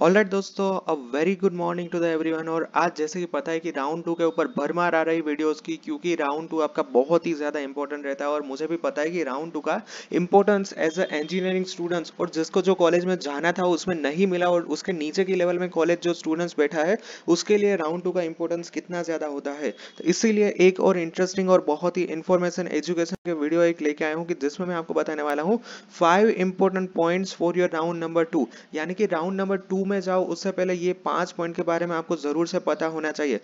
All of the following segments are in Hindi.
ऑल right, दोस्तों अब very good morning to the everyone और आज जैसे कि पता है कि राउंड टू के ऊपर भरमार आ रही वीडियोस की क्योंकि राउंड टू आपका बहुत ही ज़्यादा इंपॉर्टेंट रहता है और मुझे भी पता है कि राउंड टू का importance as a engineering students और जिसको जो कॉलेज में जाना था उसमें नहीं मिला और उसके नीचे के लेवल में कॉलेज जो स्टूडेंट्स बैठा है उसके लिए राउंड टू का इंपॉर्टेंस कितना ज़्यादा होता है तो इसीलिए एक और इंटरेस्टिंग और बहुत ही इन्फॉर्मेशन एजुकेशन के वीडियो एक लेके आया हूँ कि जिसमें मैं आपको बताने वाला हूँ five important points for your round number two यानी कि राउंड नंबर टू में जाओ उससे पहले ये पांच पॉइंट के बारे में आपको जरूर से पता होना चाहिए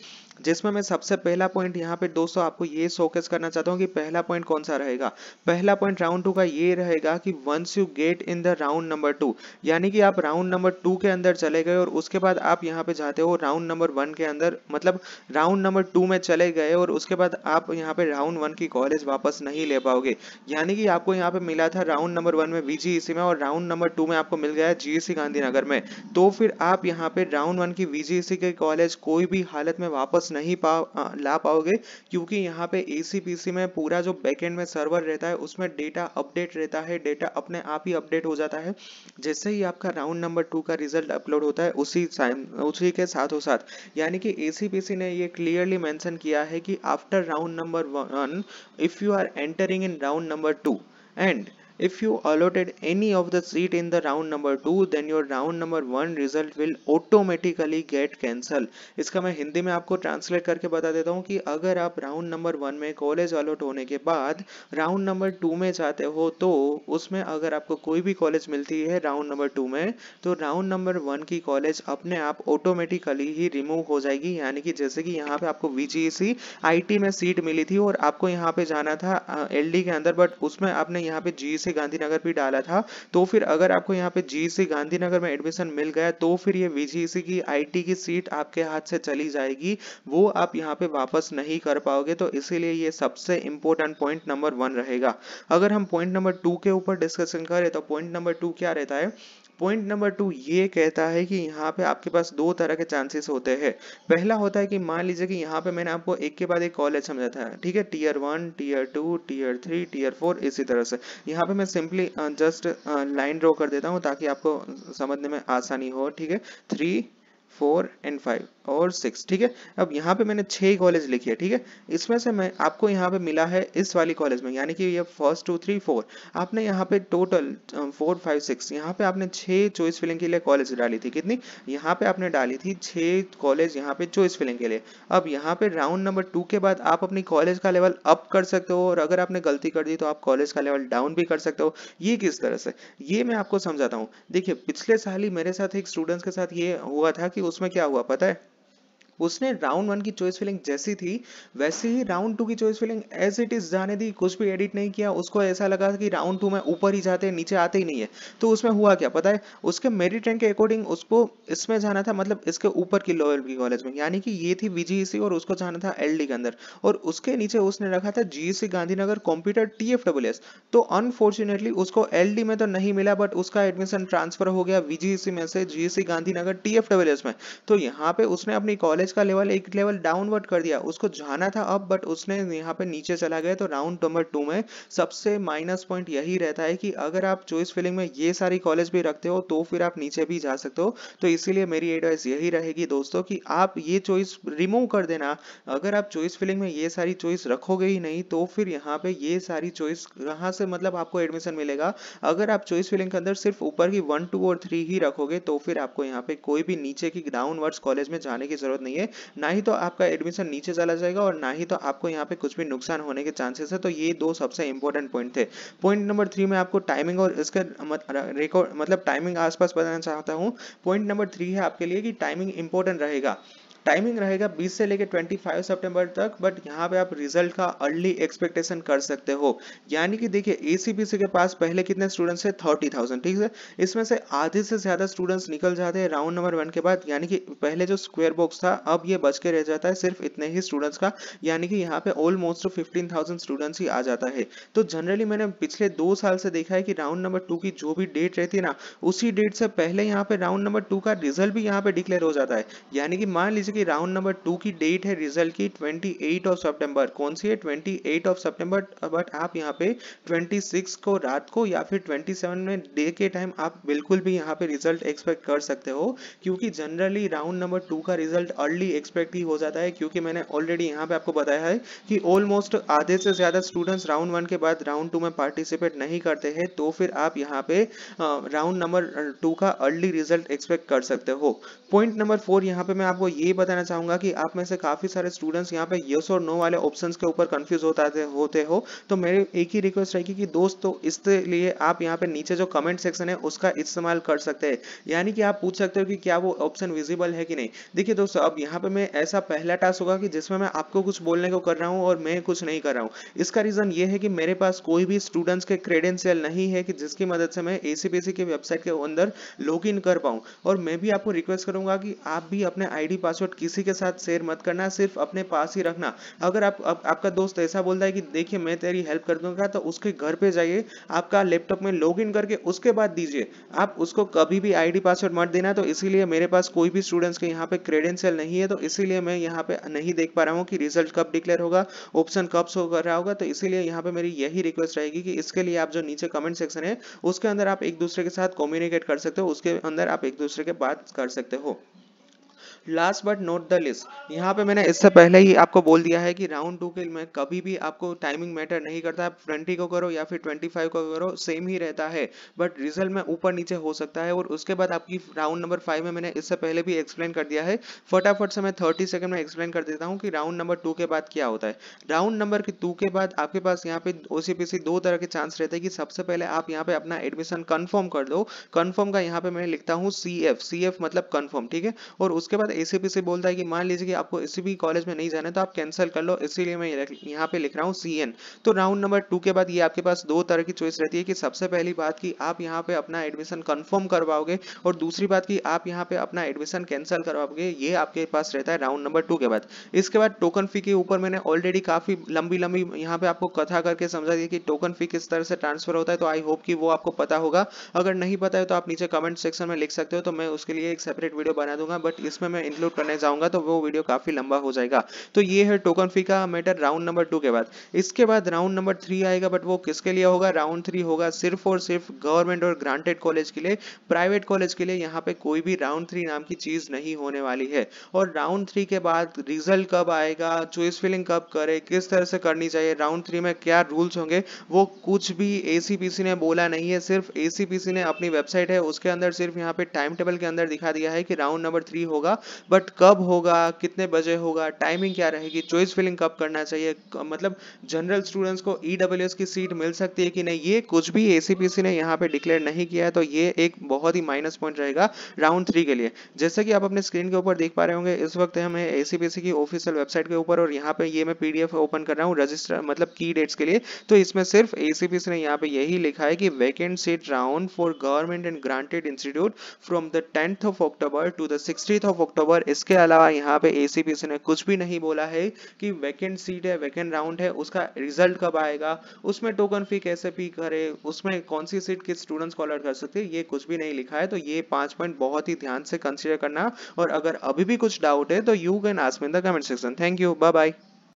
जिसमें मैं सबसे पहला पॉइंट यहाँ पे दोस्तों आपको ये शोकेस करना चाहता हूँ कि पहला पॉइंट कौन सा रहेगा पहला पॉइंट राउंड टू का ये रहेगा कि once you get in the round number two यानी कि आप राउंड नंबर टू के अंदर चले गए और उसके बाद आप यहाँ पे जाते हो राउंड नंबर वन के अंदर मतलब राउंड नंबर टू में चले गए और उसके बाद आप यहाँ पे राउंड वन की कॉलेज वापस नहीं ले पाओगे यानी कि आपको यहाँ पे मिला था राउंड नंबर वन में वीजीईसी e में और राउंड नंबर टू में आपको मिल गया जीएससी e गांधीनगर में तो फिर आप यहाँ पे राउंड वन की वीजीसी के कॉलेज कोई भी हालत में वापस नहीं पा ला पाओगे क्योंकि यहाँ पे एसीपीसी में पूरा जो बैकेंड में सर्वर रहता है उसमें डेटा अपडेट रहता है डेटा अपने आप ही अपडेट हो जाता है जैसे ही आपका राउंड नंबर टू का रिजल्ट अपलोड होता है उसी उसी के साथ हो साथ यानी कि ए ने ये क्लियरली मेंशन किया है कि after round number one if you are entering in round number two and If you allotted any of the seat in the round number two then your round number one result will automatically get cancel इसका मैं हिंदी में आपको ट्रांसलेट करके बता देता हूँ कि अगर आप राउंड नंबर वन में कॉलेज अलॉट होने के बाद राउंड नंबर टू में जाते हो तो उसमें अगर आपको कोई भी कॉलेज मिलती है राउंड नंबर टू में तो राउंड नंबर वन की कॉलेज अपने आप ऑटोमेटिकली ही रिमूव हो जाएगी यानी कि जैसे कि यहाँ पे आपको वीजीसी आईटी e में सीट मिली थी और आपको यहाँ पे जाना था एलडी के अंदर बट उसमें आपने यहाँ पे जीसी से गांधीनगर भी डाला था तो फिर अगर आपको यहाँ पे जीसी गांधीनगर में एडमिशन मिल गया तो फिर ये वीजीसी की आईटी की सीट आपके हाथ से चली जाएगी वो आप यहाँ पे वापस नहीं कर पाओगे तो इसीलिए ये सबसे इंपॉर्टेंट पॉइंट नंबर वन रहेगा अगर हम पॉइंट नंबर टू के ऊपर डिस्कशन करें तो पॉइंट नंबर टू क्या रहता है पॉइंट नंबर टू ये कहता है कि यहाँ पे आपके पास दो तरह के चांसेस होते हैं पहला होता है कि मान लीजिए कि यहाँ पे मैंने आपको एक के बाद एक कॉलेज समझा था ठीक है tier one tier two tier three tier four इसी तरह से यहाँ पे मैं सिंपली जस्ट लाइन ड्रॉ कर देता हूँ ताकि आपको समझने में आसानी हो ठीक है थ्री फोर एंड फाइव और सिक्स ठीक है अब यहाँ पे मैंने छह कॉलेज लिखी है ठीक है इसमें से मैं आपको यहाँ पे मिला है इस वाली कॉलेज में यानी कि ये फर्स्ट टू थ्री फोर आपने यहाँ पे टोटल फोर फाइव सिक्स यहाँ पे आपने छह चॉइस फिलिंग के लिए कॉलेज डाली थी कितनी यहाँ पे आपने डाली थी छह कॉलेज यहाँ पे चॉइस फिलिंग के लिए अब यहाँ पे राउंड नंबर टू के बाद आप अपनी कॉलेज का लेवल अप कर सकते हो और अगर आपने गलती कर दी तो आप कॉलेज का लेवल डाउन भी कर सकते हो ये किस तरह से ये मैं आपको समझाता हूँ देखिये पिछले साल ही मेरे साथ एक स्टूडेंट्स के साथ ये हुआ था कि उसमें क्या हुआ पता है उसने राउंड वन की चॉइस फिलिंग जैसी थी वैसे ही राउंड टू की choice filling as it is जाने दी कुछ भी एडिट नहीं किया उसको ऐसा लगा कि राउंड टू में ऊपर ही जाते नीचे आते ही नहीं है तो उसमें हुआ क्या पता है उसके मेरिट रैंक के अकॉर्डिंग उसको इसमें जाना था मतलब इसके ऊपर की लेवल की कॉलेज में यानी कि ये थी वी e और उसको जाना था एल के अंदर और उसके नीचे उसने रखा था GSC e Gandhinagar computer T F W S तो अनफॉर्चुनेटली उसको एल में तो नहीं मिला बट उसका एडमिशन ट्रांसफर हो गया वी e में से GSC Gandhinagar T F W S में तो यहाँ पे उसने अपनी कॉलेज का लेवल एक लेवल डाउनवर्ड कर दिया उसको जाना था अब बट उसने यहाँ पे नीचे चला गया तो राउंड नंबर टू में सबसे माइनस पॉइंट यही रहता है कि अगर आप चॉइस फिलिंग में ये सारी कॉलेज भी रखते हो तो फिर आप नीचे भी जा सकते हो तो इसीलिए मेरी एडवाइस यही रहेगी दोस्तों की आप ये चॉइस रिमूव कर देना अगर आप चॉइस फिलिंग में ये सारी चॉइस रखोगे ही नहीं तो फिर यहाँ पे ये सारी चॉइस कहाँ से मतलब आपको एडमिशन मिलेगा अगर आप चॉइस फिलिंग के अंदर सिर्फ ऊपर की वन टू और थ्री ही रखोगे तो फिर आपको यहाँ पे कोई भी नीचे की डाउनवर्ड्स कॉलेज में जाने की जरूरत नहीं है चाहिए ना ही तो आपका एडमिशन नीचे चला जाएगा और ना ही तो आपको यहाँ पे कुछ भी नुकसान होने के चांसेस है तो ये दो सबसे इंपॉर्टेंट पॉइंट थे पॉइंट नंबर थ्री में आपको टाइमिंग और इसका रिकॉर्ड मतलब टाइमिंग आसपास बताना चाहता हूँ पॉइंट नंबर थ्री है आपके लिए कि टाइमिंग इंपॉर्टेंट रहेगा टाइमिंग रहेगा 20 से लेकर 25 सितंबर तक बट यहाँ पे आप रिजल्ट का अर्ली एक्सपेक्टेशन कर सकते हो यानी कि देखिए एसीबीसी के पास पहले कितने स्टूडेंट्स है थर्टी थाउजेंड ठीक है इसमें से आधे से ज्यादा स्टूडेंट्स निकल जाते हैं राउंड नंबर वन के बाद यानी कि पहले जो स्क्वेयर बॉक्स था अब ये बच के रह जाता है सिर्फ इतने ही स्टूडेंट्स का यानी कि यहाँ पे ऑलमोस्ट फिफ्टीन स्टूडेंट्स ही आ जाता है तो जनरली मैंने पिछले दो साल से देखा है कि राउंड नंबर टू की जो भी डेट रहती है ना उसी डेट से पहले यहाँ पे राउंड नंबर टू का रिजल्ट भी यहाँ पे डिक्लेयर हो जाता है यानी कि मान लीजिए कि राउंड नंबर टू की डेट है रिजल्ट की 28 ऑफ सितंबर कौन सी है 28 ऑफ सितंबर बट आप यहाँ पे 26 को रात को या फिर 27 में डे के टाइम आप बिल्कुल भी यहाँ पे रिजल्ट एक्सपेक्ट कर सकते हो क्योंकि जनरली राउंड नंबर टू का रिजल्ट अर्ली एक्सपेक्ट ही हो जाता है क्योंकि मैंने ऑलरेडी यहाँ पे आपको बताया है कि ऑलमोस्ट आधे से ज़्यादा स्टूडेंट्स राउंड वन के बाद राउंड टू में पार्टिसिपेट नहीं करते हैं तो फिर आप यहाँ पे राउंड नंबर टू का अर्ली रिजल्ट एक्सपेक्ट कर सकते हो पॉइंट नंबर फोर यहाँ पे मैं आपको ये बता बताना चाहूंगा कि आप में से काफी सारे स्टूडेंट्स यहाँ पे यस और नो वाले ऑप्शंस के ऊपर कंफ्यूज होता होते हो तो मेरी एक ही रिक्वेस्ट रहेगी कि दोस्तों तो इसलिए आप यहाँ पे नीचे जो कमेंट सेक्शन है उसका इस्तेमाल कर सकते हैं यानी कि आप पूछ सकते हो कि क्या वो ऑप्शन विजिबल है कि नहीं देखिए दोस्तों अब यहाँ पे मैं ऐसा पहला टास्क होगा कि जिसमें मैं आपको कुछ बोलने को कर रहा हूँ और मैं कुछ नहीं कर रहा हूँ इसका रीजन ये है कि मेरे पास कोई भी स्टूडेंट्स के क्रेडेंशियल नहीं है कि जिसकी मदद से मैं एसीबीसी की वेबसाइट के अंदर लॉग कर पाऊँ और मैं भी आपको रिक्वेस्ट करूंगा कि आप भी अपने आई पासवर्ड पासवर्ड किसी के साथ शेयर मत करना सिर्फ अपने पास ही रखना अगर आप, आप आपका दोस्त ऐसा बोलता है कि देखिए मैं तेरी हेल्प कर दूंगा तो उसके घर पे जाइए आपका लैपटॉप में लॉग इन करके उसके बाद दीजिए आप उसको कभी भी आईडी पासवर्ड मत देना तो इसीलिए मेरे पास कोई भी स्टूडेंट्स के यहाँ पे क्रेडेंशियल नहीं है तो इसीलिए मैं यहाँ पे नहीं देख पा रहा हूँ कि रिजल्ट कब डिक्लेयर होगा ऑप्शन कब शो कर रहा होगा तो इसीलिए यहाँ पे मेरी यही रिक्वेस्ट रहेगी कि इसके लिए आप जो नीचे कमेंट सेक्शन है उसके अंदर आप एक दूसरे के साथ कम्युनिकेट कर सकते हो उसके अंदर आप एक दूसरे के बात कर सकते हो last but note the list यहाँ पे मैंने इससे पहले ही आपको बोल दिया है कि राउंड टू के में कभी भी आपको टाइमिंग मैटर नहीं करता आप ट्वेंटी को करो या फिर ट्वेंटी फाइव को करो सेम ही रहता है बट रिजल्ट में ऊपर नीचे हो सकता है और उसके बाद आपकी राउंड नंबर फाइव में मैंने इससे पहले भी एक्सप्लेन कर दिया है फटाफट से मैं थर्टी सेकेंड में एक्सप्लेन कर देता हूँ कि राउंड नंबर टू के बाद क्या होता है राउंड नंबर टू के बाद आपके पास यहाँ पे ओ दो तरह के चांस रहते हैं कि सबसे पहले आप यहाँ पे अपना एडमिशन कन्फर्म कर दो कन्फर्म का यहाँ पे मैं लिखता हूँ सी एफ सी एफ मतलब कन्फर्म ठीक है और उसके बाद एसीपी से बोलता है कि मान लीजिए कि आपको एसीपी कॉलेज में नहीं जाना है तो आप कैंसिल कर लो इसीलिए मैं यहाँ पे लिख रहा हूँ सी तो राउंड नंबर टू के बाद ये आपके पास दो तरह की चॉइस रहती है कि सबसे पहली बात की आप यहाँ पे अपना एडमिशन कन्फर्म करवाओगे और दूसरी बात की आप यहाँ पे अपना एडमिशन कैंसिल करवाओगे ये आपके पास रहता है राउंड नंबर टू के बाद इसके बाद टोकन फी के ऊपर मैंने ऑलरेडी काफी लंबी लंबी यहाँ पे आपको कथा करके समझा दिया कि टोकन फी किस तरह से ट्रांसफर होता है तो आई होप कि वो आपको पता होगा अगर नहीं पता है तो आप नीचे कमेंट सेक्शन में लिख सकते हो तो मैं उसके लिए एक सेपरेट वीडियो बना दूंगा बट इसमें मैं इंक्लूड करने जाऊंगा तो वो वीडियो काफी लंबा हो जाएगा तो ये है टोकन फी का मैटर राउंड नंबर टू के बाद इसके बाद राउंड नंबर थ्री आएगा बट वो किसके लिए होगा राउंड थ्री होगा सिर्फ और सिर्फ गवर्नमेंट और ग्रांटेड कॉलेज के लिए प्राइवेट कॉलेज के लिए यहाँ पे कोई भी राउंड थ्री नाम की चीज नहीं होने वाली है और राउंड थ्री के बाद रिजल्ट कब आएगा चॉइस फिलिंग कब करे किस तरह से करनी चाहिए राउंड थ्री में क्या रूल्स होंगे वो कुछ भी एसीपीसी ने बोला नहीं है सिर्फ एसीपीसी ने अपनी वेबसाइट है उसके अंदर सिर्फ यहाँ पे टाइम टेबल के अंदर दिखा दिया है कि राउंड नंबर थ्री होगा बट कब होगा कितने बजे होगा टाइमिंग क्या रहेगी चॉइस फिलिंग कब करना चाहिए मतलब जनरल स्टूडेंट्स को ई e की सीट मिल सकती है कि नहीं ये कुछ भी ए ने यहाँ पे डिक्लेयर नहीं किया है तो ये एक बहुत ही माइनस पॉइंट रहेगा राउंड थ्री के लिए जैसे कि आप अपने स्क्रीन के ऊपर देख पा रहे होंगे इस वक्त हमें ए की ऑफिशियल वेबसाइट के ऊपर और यहाँ पे ये मैं पीडीएफ ओपन कर रहा हूँ रजिस्टर मतलब की डेट्स के लिए तो इसमें सिर्फ ए ने यहाँ पे यही लिखा है कि vacant seat round for government and granted institute from the tenth of October to the sixtieth of October October इसके अलावा यहाँ पे एसीपीसी ने कुछ भी नहीं बोला है कि वैकेंट सीट है वैकेंट राउंड है उसका रिजल्ट कब आएगा उसमें टोकन फी कैसे फी करे उसमें कौन सी सीट किस स्टूडेंट्स को अलर्ट कर सकते ये कुछ भी नहीं लिखा है तो ये पांच पॉइंट बहुत ही ध्यान से कंसिडर करना और अगर अभी भी कुछ डाउट है तो you can ask me in the comment section thank you bye bye